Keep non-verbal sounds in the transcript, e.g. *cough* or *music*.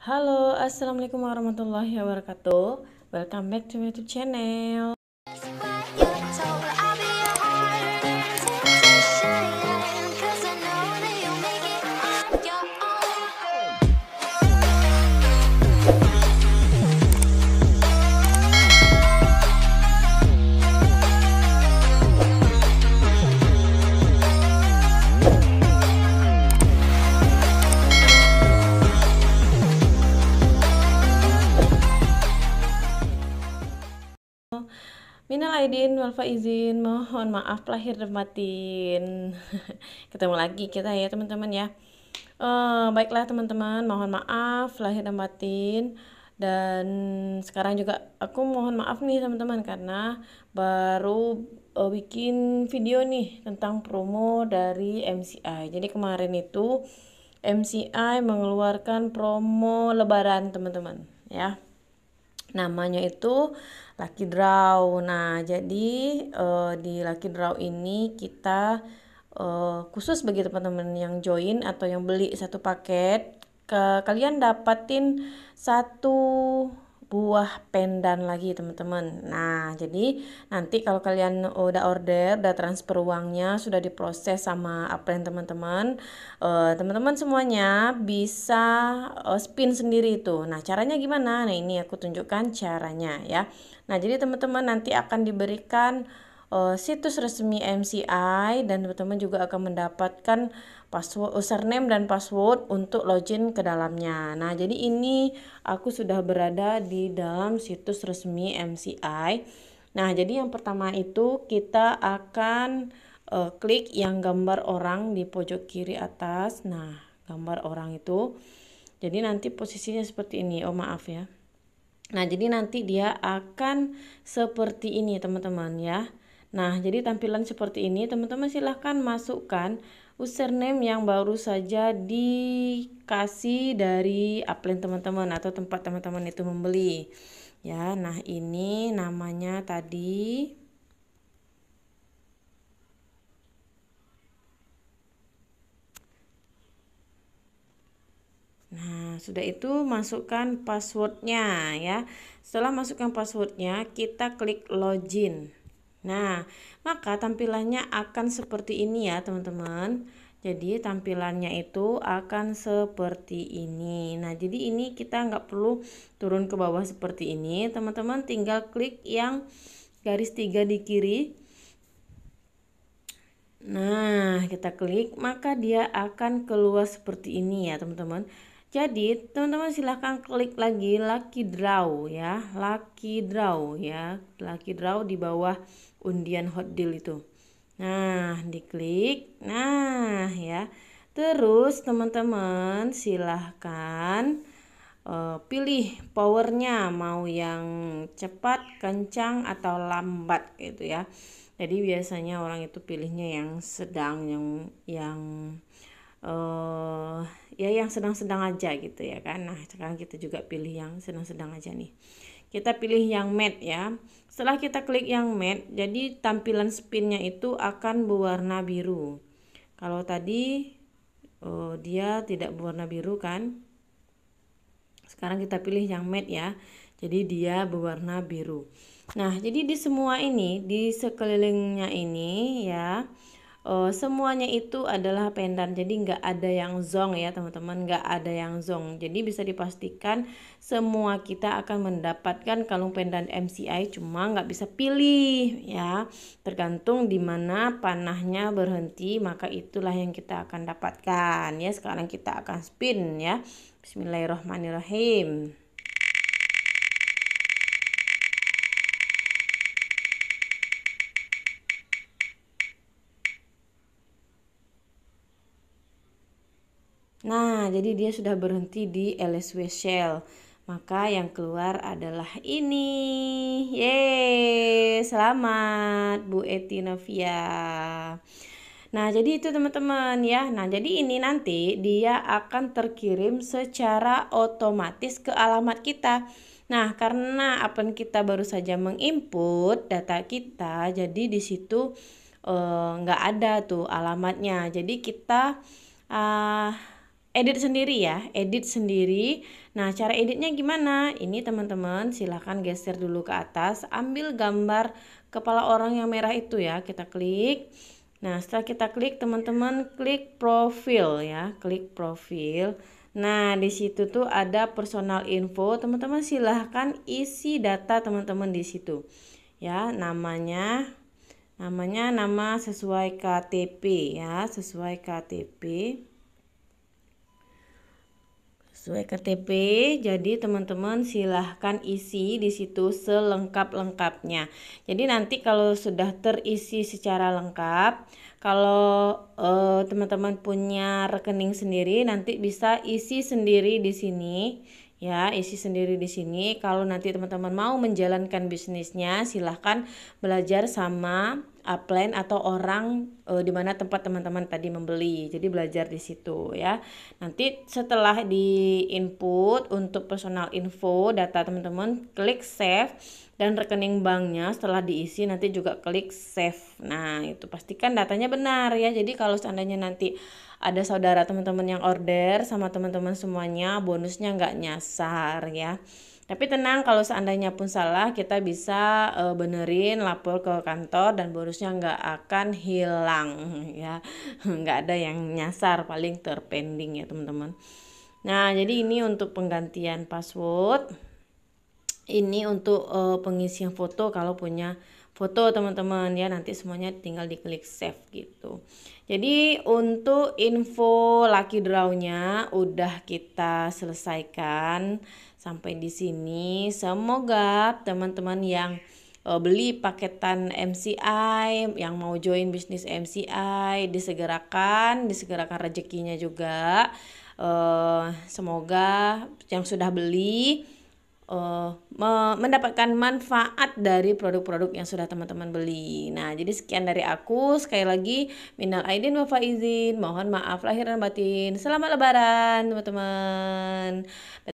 Halo, assalamualaikum warahmatullahi wabarakatuh. Welcome back to my YouTube channel. aidin Walfa izin mohon maaf lahir dan batin. *laughs* Ketemu lagi kita ya teman-teman ya. Uh, baiklah teman-teman, mohon maaf lahir dan batin. Dan sekarang juga aku mohon maaf nih teman-teman karena baru uh, bikin video nih tentang promo dari MCI. Jadi kemarin itu MCI mengeluarkan promo lebaran teman-teman ya namanya itu Lucky Draw. Nah, jadi uh, di Lucky Draw ini kita uh, khusus bagi teman-teman yang join atau yang beli satu paket, ke, kalian dapatin satu buah pendan lagi teman-teman nah jadi nanti kalau kalian udah order udah transfer uangnya sudah diproses sama upline teman-teman teman eh, teman-teman semuanya bisa uh, spin sendiri itu nah caranya gimana nah ini aku tunjukkan caranya ya nah jadi teman-teman nanti akan diberikan uh, situs resmi MCI dan teman-teman juga akan mendapatkan password username dan password untuk login ke dalamnya. Nah, jadi ini aku sudah berada di dalam situs resmi MCI. Nah, jadi yang pertama itu kita akan uh, klik yang gambar orang di pojok kiri atas. Nah, gambar orang itu. Jadi nanti posisinya seperti ini. Oh, maaf ya. Nah, jadi nanti dia akan seperti ini, teman-teman ya. Nah, jadi tampilan seperti ini, teman-teman silahkan masukkan username yang baru saja dikasih dari upline teman-teman atau tempat teman-teman itu membeli. Ya, nah ini namanya tadi Nah, sudah itu masukkan passwordnya ya. Setelah masukkan passwordnya, kita klik login. Nah, maka tampilannya akan seperti ini ya, teman-teman. Jadi tampilannya itu akan seperti ini. Nah, jadi ini kita nggak perlu turun ke bawah seperti ini. Teman-teman tinggal klik yang garis tiga di kiri. Nah, kita klik, maka dia akan keluar seperti ini ya, teman-teman. Jadi, teman-teman silahkan klik lagi Lucky Draw ya, Lucky Draw ya, Lucky Draw di bawah undian hot deal itu. Nah, diklik. Nah, ya. Terus teman-teman silahkan uh, pilih powernya mau yang cepat, kencang atau lambat gitu ya. Jadi biasanya orang itu pilihnya yang sedang, yang yang uh, ya yang sedang-sedang aja gitu ya kan. Nah sekarang kita juga pilih yang sedang-sedang aja nih kita pilih yang matte ya setelah kita klik yang matte jadi tampilan spinnya itu akan berwarna biru kalau tadi oh, dia tidak berwarna biru kan sekarang kita pilih yang matte ya jadi dia berwarna biru nah jadi di semua ini di sekelilingnya ini ya uh, semuanya itu adalah pendan jadi nggak ada yang zong ya teman-teman nggak ada yang zong jadi bisa dipastikan semua kita akan mendapatkan kalung pendan MCI cuma nggak bisa pilih ya tergantung di mana panahnya berhenti maka itulah yang kita akan dapatkan ya sekarang kita akan spin ya Bismillahirrahmanirrahim Nah, jadi dia sudah berhenti di LSW Shell. Maka yang keluar adalah ini. Yeay, selamat Bu etinovia Nah, jadi itu teman-teman ya. Nah, jadi ini nanti dia akan terkirim secara otomatis ke alamat kita. Nah, karena apa kita baru saja menginput data kita, jadi di situ eh, nggak eh, ada tuh alamatnya. Jadi kita uh, edit sendiri ya, edit sendiri. Nah, cara editnya gimana? Ini teman-teman, silahkan geser dulu ke atas, ambil gambar kepala orang yang merah itu ya, kita klik. Nah, setelah kita klik, teman-teman klik profil ya, klik profil. Nah, di situ tuh ada personal info, teman-teman silahkan isi data teman-teman di situ. Ya, namanya namanya nama sesuai KTP ya, sesuai KTP sesuai KTP. Jadi teman-teman silahkan isi di situ selengkap-lengkapnya. Jadi nanti kalau sudah terisi secara lengkap, kalau eh, teman-teman eh, punya rekening sendiri nanti bisa isi sendiri di sini ya isi sendiri di sini kalau nanti teman-teman mau menjalankan bisnisnya silahkan belajar sama upline uh, atau orang e, di mana tempat teman-teman tadi membeli. Jadi belajar di situ ya. Nanti setelah di input untuk personal info data teman-teman, klik save dan rekening banknya setelah diisi nanti juga klik save. Nah, itu pastikan datanya benar ya. Jadi kalau seandainya nanti ada saudara teman-teman yang order sama teman-teman semuanya bonusnya nggak nyasar ya. Tapi tenang kalau seandainya pun salah kita bisa e, benerin lapor ke kantor dan bonusnya nggak akan hilang *laughs* ya. Nggak ada yang nyasar paling terpending ya teman-teman. Nah jadi ini untuk penggantian password. Ini untuk e, pengisian foto kalau punya foto teman-teman ya nanti semuanya tinggal diklik save gitu. Jadi untuk info lucky drawnya udah kita selesaikan. Sampai di sini, semoga teman-teman yang eh, beli paketan MCI yang mau join bisnis MCI disegerakan disegerakan rezekinya juga eh, semoga yang sudah beli eh, mendapatkan manfaat dari produk-produk yang sudah teman-teman beli. Nah, jadi sekian dari aku. Sekali lagi, minal aidin wa faizin. Mohon maaf lahir dan batin. Selamat lebaran, teman-teman.